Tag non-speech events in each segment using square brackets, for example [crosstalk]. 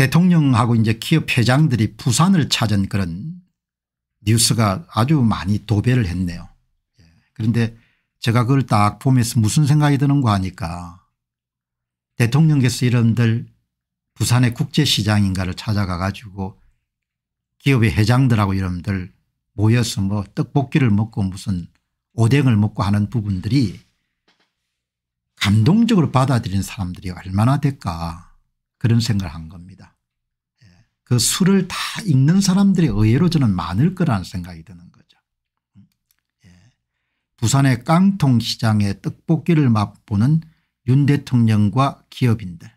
대통령하고 이제 기업 회장들이 부산을 찾은 그런 뉴스가 아주 많이 도배를 했네요. 예. 그런데 제가 그걸 딱 보면서 무슨 생각이 드는거 하니까 대통령께서 이런들 부산의 국제시장인가를 찾아가 가지고 기업의 회장들하고 이런들 모여서 뭐 떡볶이를 먹고 무슨 오뎅을 먹고 하는 부분들이 감동적으로 받아들인 사람들이 얼마나 될까 그런 생각을 한 겁니다. 예. 그 수를 다 읽는 사람들이 의외로 저는 많을 거라는 생각이 드는 거죠. 음. 예. 부산의 깡통시장에 떡볶이를 맛보는 윤 대통령과 기업인들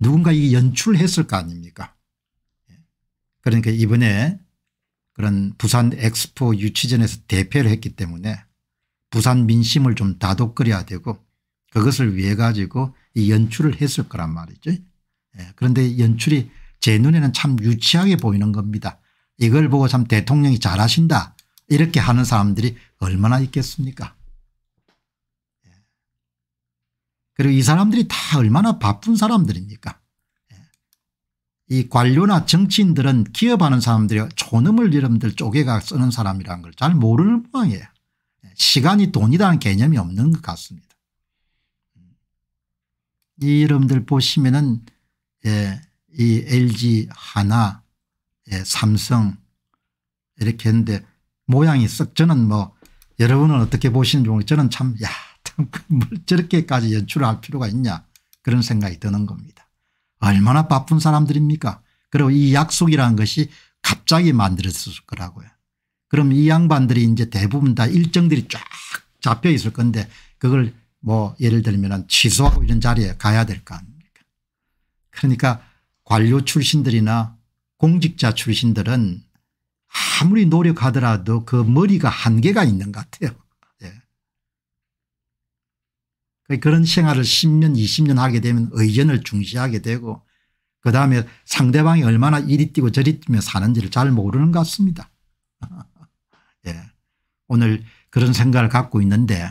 누군가 이 연출했을 거 아닙니까 예. 그러니까 이번에 그런 부산 엑스포 유치전에서 대표를 했기 때문에 부산 민심을 좀 다독거려야 되고 그것을 위해 가지고 이 연출을 했을 거란 말이죠. 예, 그런데 연출이 제 눈에는 참 유치하게 보이는 겁니다. 이걸 보고 참 대통령이 잘하신다 이렇게 하는 사람들이 얼마나 있겠습니까 예. 그리고 이 사람들이 다 얼마나 바쁜 사람들입니까 예. 이 관료나 정치인들은 기업하는 사람들이 초놈을 이름들 쪼개가 쓰는 사람이라는 걸 잘 모르는 모양이에요. 시간이 돈이라는 개념이 없는 것 같습니다. 음. 이 이름들 보시면은 예, 이 LG 하나 예, 삼성 이렇게 했는데 모양이 썩 저는 뭐 여러분은 어떻게 보시는지 모르겠 저는 참야뭘 그 저렇게까지 연출할 필요가 있냐 그런 생각이 드는 겁니다. 얼마나 바쁜 사람들입니까 그리고 이 약속이라는 것이 갑자기 만들어졌을 거라고요. 그럼 이 양반들이 이제 대부분 다 일정들이 쫙 잡혀 있을 건데 그걸 뭐 예를 들면 취소하고 이런 자리에 가야 될거 아닙니까 그러니까 관료 출신들이나 공직자 출신들은 아무리 노력하더라도 그 머리가 한계가 있는 것 같아요. 예. 그러니까 그런 생활을 10년 20년 하게 되면 의견을 중시하게 되고 그다음에 상대방이 얼마나 이리 뛰고 저리 뛰며 사는지를 잘 모르는 것 같습니다. [laughs] 예. 오늘 그런 생각을 갖고 있는데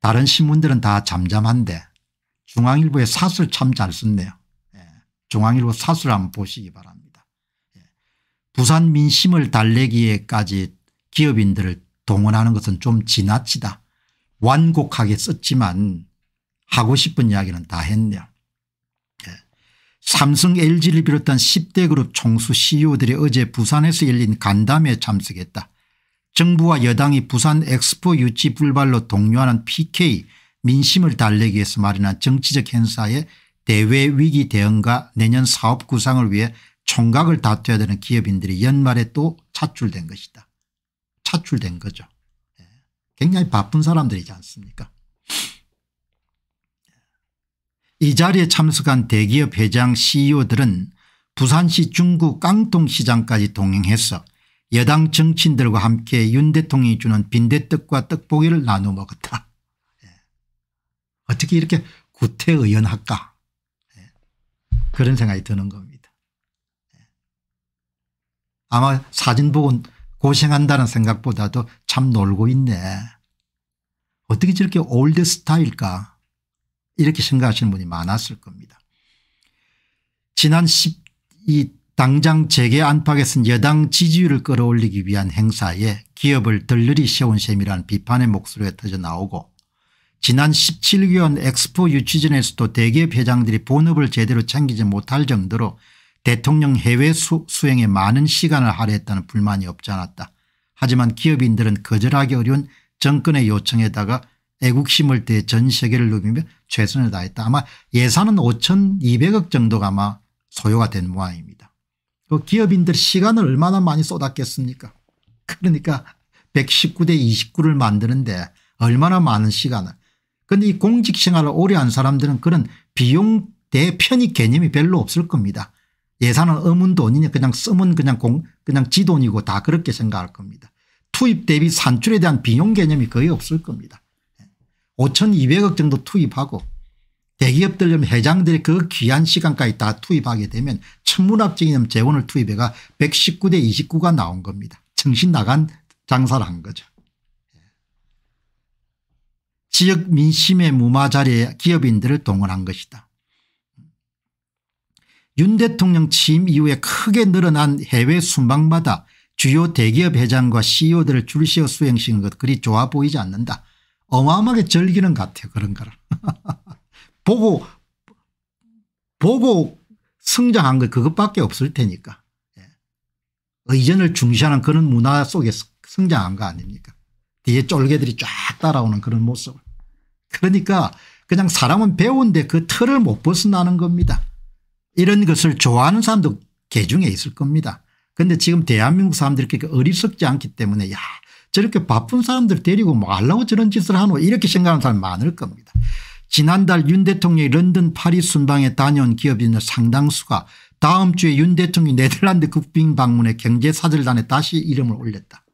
다른 신문들은 다 잠잠한데 중앙일보의 사설 참 잘 썼네요. 중앙일보 사설 한번 보시기 바랍니다. 예. 부산 민심을 달래기에까지 기업인들을 동원하는 것은 좀 지나치다. 완곡하게 썼지만 하고 싶은 이야기는 다 했네요. 예. 삼성 LG를 비롯한 10대 그룹 총수 CEO들이 어제 부산에서 열린 간담회에 참석했다. 정부와 여당이 부산 엑스포 유치 불발로 독려하는 PK 민심을 달래기 위해서 마련한 정치적 행사에 대외 위기 대응과 내년 사업 구상을 위해 총각을 다투야 되는 기업인들이 연말에 또 차출된 것이다. 차출된 거죠. 예. 굉장히 바쁜 사람들이지 않습니까 예. 이 자리에 참석한 대기업 회장 CEO들은 부산시 중구 깡통시장까지 동행해서 여당 정치인들과 함께 윤 대통령이 주는 빈대떡과 떡볶이를 나눠 먹었다. 예. 어떻게 이렇게 구태의연할까 그런 생각이 드는 겁니다. 예. 아마 사진 보고 고생한다는 생각보다도 참 놀고 있네. 어떻게 저렇게 올드 스타일까 이렇게 생각하시는 분이 많았을 겁니다. 지난 10이 당장 재계 안팎에 쓴 여당 지지율을 끌어올리기 위한 행사에 기업을 들러리 세운 셈이라는 비판의 목소리가 터져 나오고 지난 17개월 엑스포 유치전에서도 대기업 회장들이 본업을 제대로 챙기지 못할 정도로 대통령 해외 수, 행에 많은 시간을 할애했다는 불만이 없지 않았다. 하지만 기업인들은 거절하기 어려운 정권의 요청에다가 애국심을 대전 세계를 누비며 최선을 다했다. 아마 예산은 5,200억 정도가 아마 소요가 된 모양입니다. 그 기업인들 시간을 얼마나 많이 쏟았겠습니까 그러니까 119대 29를 만드는데 얼마나 많은 시간을 그런데 이 공직 생활을 오래 한 사람들은 그런 비용 대편익 개념이 별로 없을 겁니다. 예산은 어문 돈이니 그냥 쓰면 그냥 공 그냥 지돈이고 다 그렇게 생각할 겁니다. 투입 대비 산출에 대한 비용 개념이 거의 없을 겁니다. 5200억 정도 투입하고 대기업들이면 회장들이 그 귀한 시간까지 다 투입하게 되면 천문학적인 재원을 투입해가 119대 29가 나온 겁니다. 정신 나간 장사를 한 거죠. 지역 민심의 무마 자리에 기업인들을 동원한 것이다. 윤 대통령 취임 이후에 크게 늘어난 해외 순방마다 주요 대기업 회장과 CEO들을 줄시어 수행시킨 것 그리 좋아 보이지 않는다. 어마어마하게 절기는 같아요. 그런 거 [laughs] 보고 보고 성장한 것 그것밖에 없을 테니까. 예. 의전을 중시하는 그런 문화 속에 성장한 거 아닙니까. 뒤에 쫄개들이 쫙 따라오는 그런 모습을. 그러니까 그냥 사람은 배운데 그 틀을 못 벗어나는 겁니다. 이런 것을 좋아하는 사람도 개중에 있을 겁니다. 그런데 지금 대한민국 사람들이 그렇게 어리석지 않기 때문에 야 저렇게 바쁜 사람들 데리고 뭐 하려고 저런 짓을 하노 이렇게 생각하는 사람 많을 겁니다. 지난달 윤 대통령이 런던 파리 순방에 다녀온 기업인의 상당수가 다음 주에 윤 대통령이 네덜란드 국빈 방문에 경제사절단에 다시 이름을 올렸다.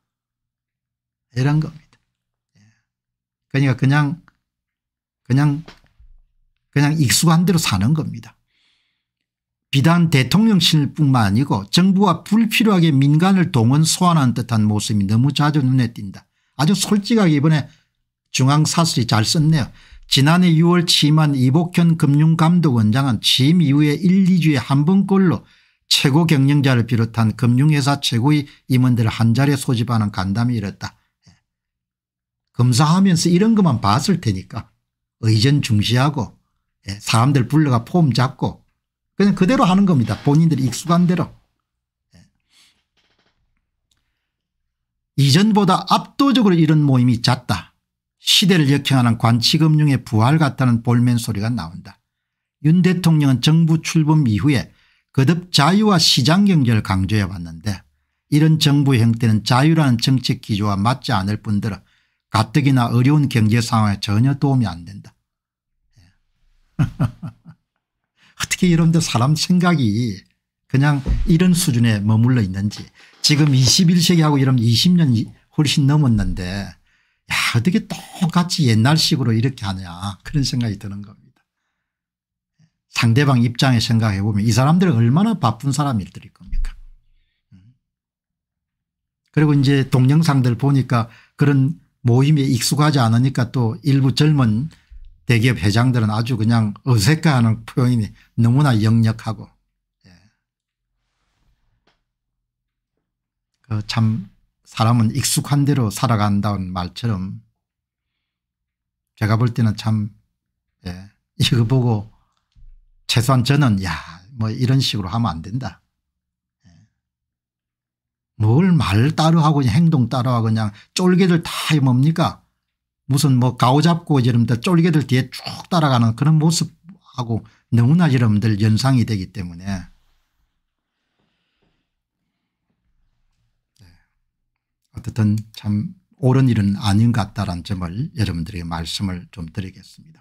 이런 겁니다. 예. 그러니까 그냥 그냥 그냥 익숙한 대로 사는 겁니다. 비단 대통령실 뿐만 아니고 정부와 불필요하게 민간을 동원 소환한 듯한 모습이 너무 자주 눈에 띈다. 아주 솔직하게 이번에 중앙사슬이 잘 썼네요. 지난해 6월 취임한 이복현 금융감독원장은 취임 이후에 1, 2주에 한 번꼴로 최고 경영자를 비롯한 금융회사 최고의 임원들을 한자리에 소집하는 간담이 이랬다. 예. 검사하면서 이런 것만 봤을 테니까 의전 중시하고 예, 사람들 불러가 폼 잡고 그냥 그대로 하는 겁니다. 본인들이 익숙한 대로. 예. 이전보다 압도적으로 이런 모임이 잦다. 시대를 역행하는 관치금융의 부활 같다는 볼멘 소리가 나온다. 윤 대통령은 정부 출범 이후에 거듭 자유와 시장경제를 강조해 왔는데 이런 정부의 형태는 자유라는 정책 기조와 맞지 않을 뿐더러 가뜩이나 어려운 경제 상황에 전혀 도움이 안 된다. [laughs] 어떻게 여러분 사람 생각이 그냥 이런 수준에 머물러 있는지 지금 21세기하고 이러면 20년 훨씬 넘었는데 야 어떻게 똑같이 옛날식으로 이렇게 하냐 그런 생각이 드는 겁니다. 상대방 입장에 생각해 보면 이 사람들은 얼마나 바쁜 사람일들일 겁니까 음. 그리고 이제 동영상들 보니까 그런 모임에 익숙하지 않으니까 또 일부 젊은 대기업 회장들은 아주 그냥 어색해하는 표현이 너무나 역력하고 예. 그 참 사람은 익숙한 대로 살아간다는 말처럼 제가 볼 때는 참 예. 이거 보고 최소한 저는 야 뭐 이런 식으로 하면 안 된다 뭘말따로하고 행동 따로하고 그냥 쫄개들 다 뭡니까 무슨 뭐 가오잡고 이러면 쫄개들 뒤에 쭉 따라가는 그런 모습하고 너무나 이러면들 연상이 되기 때문에 네. 어쨌든 참 옳은 일은 아닌 것 같다라는 점을 여러분들에게 말씀을 좀 드리겠습니다.